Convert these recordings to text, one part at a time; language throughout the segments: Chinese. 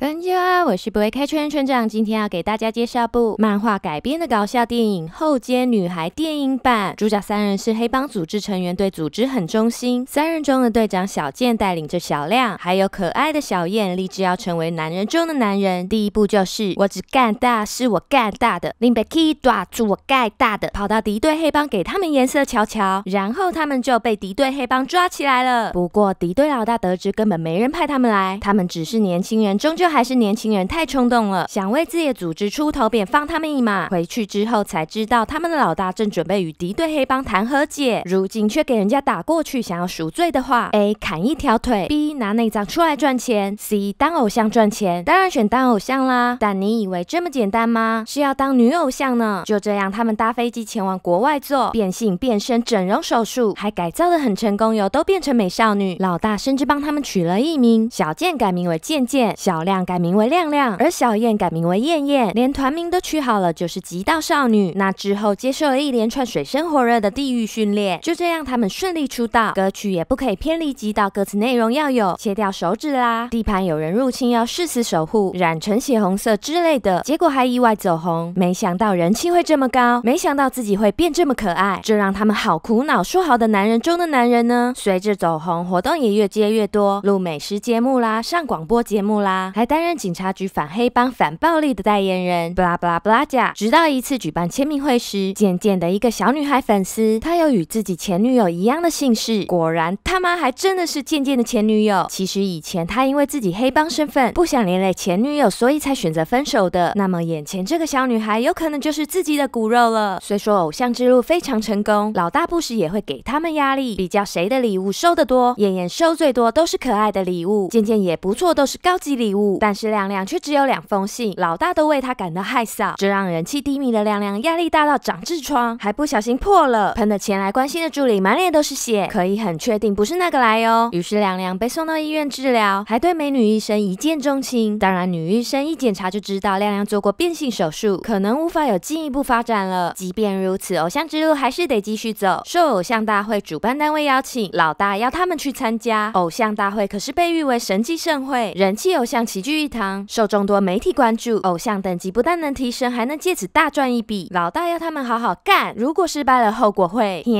大家好，我是不会开圈村长，今天要给大家介绍部漫画改编的搞笑电影《后街女孩》电影版。主角三人是黑帮组织成员，对组织很忠心。三人中的队长小健带领着小亮，还有可爱的小燕，立志要成为男人中的男人。第一步就是我只干大，是我干大的，令 e y 抓住我盖大的，跑到敌对黑帮给他们颜色瞧瞧。然后他们就被敌对黑帮抓起来了。不过敌对老大得知根本没人派他们来，他们只是年轻人，终究。还是年轻人太冲动了，想为自的组织出头，便放他们一马。回去之后才知道，他们的老大正准备与敌对黑帮谈和解，如今却给人家打过去，想要赎罪的话，A 砍一条腿，B。拿内脏出来赚钱，C 当偶像赚钱，当然选当偶像啦。但你以为这么简单吗？是要当女偶像呢？就这样，他们搭飞机前往国外做变性、变身、整容手术，还改造的很成功，有都变成美少女。老大甚至帮他们取了艺名，小健改名为健健，小亮改名为亮亮，而小燕改名为燕燕，连团名都取好了，就是极道少女。那之后接受了一连串水深火热的地狱训练，就这样他们顺利出道，歌曲也不可以偏离极道，歌词内容要有。切掉手指啦！地盘有人入侵，要誓死守护。染成血红色之类的，结果还意外走红。没想到人气会这么高，没想到自己会变这么可爱，这让他们好苦恼。说好的男人中的男人呢？随着走红，活动也越接越多，录美食节目啦，上广播节目啦，还担任警察局反黑帮、反暴力的代言人。布拉布拉布拉 b 甲，直到一次举办签名会时，渐渐的一个小女孩粉丝，她有与自己前女友一样的姓氏。果然，他妈还真的是渐渐的前女友。其实以前他因为自己黑帮身份不想连累前女友，所以才选择分手的。那么眼前这个小女孩有可能就是自己的骨肉了。虽说偶像之路非常成功，老大不时也会给他们压力，比较谁的礼物收得多。艳艳收最多都是可爱的礼物，渐渐也不错，都是高级礼物。但是亮亮却只有两封信，老大都为他感到害臊，这让人气低迷的亮亮压力大到长痔疮，还不小心破了，喷的前来关心的助理满脸都是血，可以很确定不是那个来哦。于是亮亮被送。到医院治疗，还对美女医生一见钟情。当然，女医生一检查就知道亮亮做过变性手术，可能无法有进一步发展了。即便如此，偶像之路还是得继续走。受偶像大会主办单位邀请，老大要他们去参加偶像大会，可是被誉为神级盛会，人气偶像齐聚一堂，受众多，媒体关注，偶像等级不但能提升，还能借此大赚一笔。老大要他们好好干，如果失败了，后果会。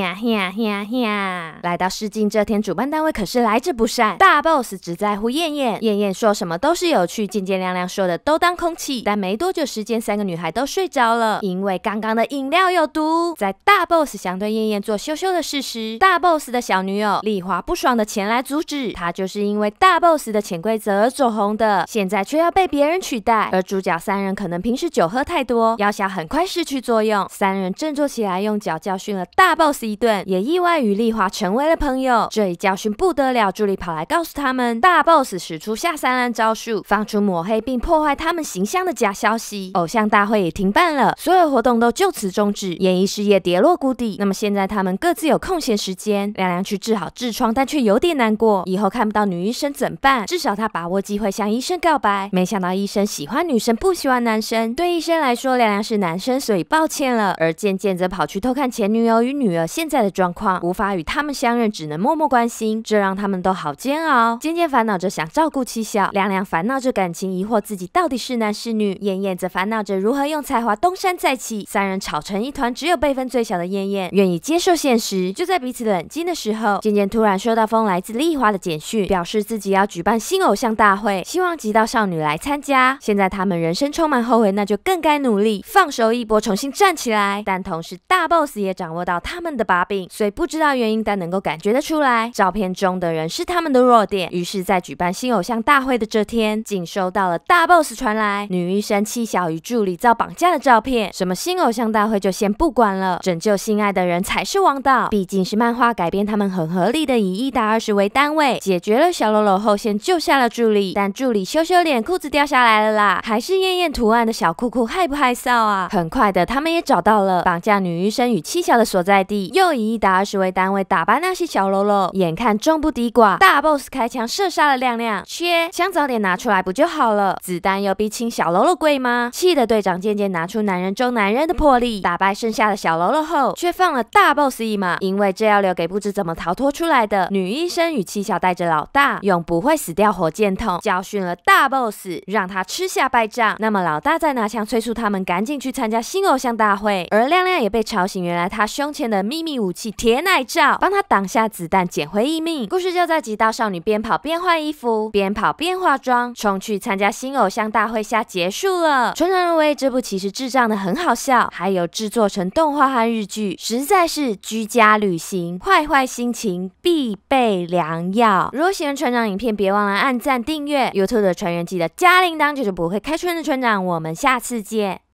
来到试镜这天，主办单位可是来者不善。大。大 boss 只在乎燕燕，燕燕说什么都是有趣。渐渐亮亮说的都当空气。但没多久时间，三个女孩都睡着了，因为刚刚的饮料有毒。在大 boss 想对燕燕做羞羞的事时，大 boss 的小女友丽华不爽的前来阻止。她就是因为大 boss 的潜规则而走红的，现在却要被别人取代。而主角三人可能平时酒喝太多，药效很快失去作用。三人振作起来，用脚教训了大 boss 一顿，也意外与丽华成为了朋友。这一教训不得了，助理跑来告诉。他们大 boss 使出下三滥招数，放出抹黑并破坏他们形象的假消息，偶像大会也停办了，所有活动都就此终止，演艺事业跌落谷底。那么现在他们各自有空闲时间，亮亮去治好痔疮，但却有点难过，以后看不到女医生怎办？至少他把握机会向医生告白。没想到医生喜欢女生，不喜欢男生。对医生来说，亮亮是男生，所以抱歉了。而渐渐则跑去偷看前女友与女儿现在的状况，无法与他们相认，只能默默关心，这让他们都好煎熬。渐渐烦恼着想照顾七小，亮亮烦恼着感情，疑惑自己到底是男是女。燕燕则烦恼着如何用才华东山再起。三人吵成一团，只有辈分最小的燕燕愿意接受现实。就在彼此冷静的时候，渐渐突然收到封来自丽花的简讯，表示自己要举办新偶像大会，希望极到少女来参加。现在他们人生充满后悔，那就更该努力放手一搏，重新站起来。但同时大 boss 也掌握到他们的把柄，虽不知道原因，但能够感觉得出来，照片中的人是他们的弱。于是在举办新偶像大会的这天，竟收到了大 boss 传来女医生七小与助理遭绑架的照片。什么新偶像大会就先不管了，拯救心爱的人才是王道。毕竟是漫画改编，他们很合理的以一打二十为单位解决了小喽啰后，先救下了助理。但助理羞羞脸裤子掉下来了啦，还是艳艳图案的小裤裤害不害臊啊？很快的，他们也找到了绑架女医生与七小的所在地，又以一打二十为单位打败那些小喽啰。眼看众不敌寡，大 boss。开枪射杀了亮亮，切，枪早点拿出来不就好了？子弹又比请小喽啰贵吗？气的队长渐渐拿出男人中男人的魄力，打败剩下的小喽啰后，却放了大 boss 一马，因为这要留给不知怎么逃脱出来的女医生与七巧带着老大用不会死掉火箭筒教训了大 boss，让他吃下败仗。那么老大再拿枪催促他们赶紧去参加新偶像大会，而亮亮也被吵醒，原来他胸前的秘密武器铁奶罩帮他挡下子弹，捡回一命。故事就在《极道少女》。边跑边换衣服，边跑边化妆，冲去参加新偶像大会，下结束了。船长认为这部其实智障的很好笑，还有制作成动画和日剧，实在是居家旅行坏坏心情必备良药。如果喜欢船长影片，别忘了按赞订阅。YouTube 的船员记得加铃铛，就是不会开春的船长。我们下次见。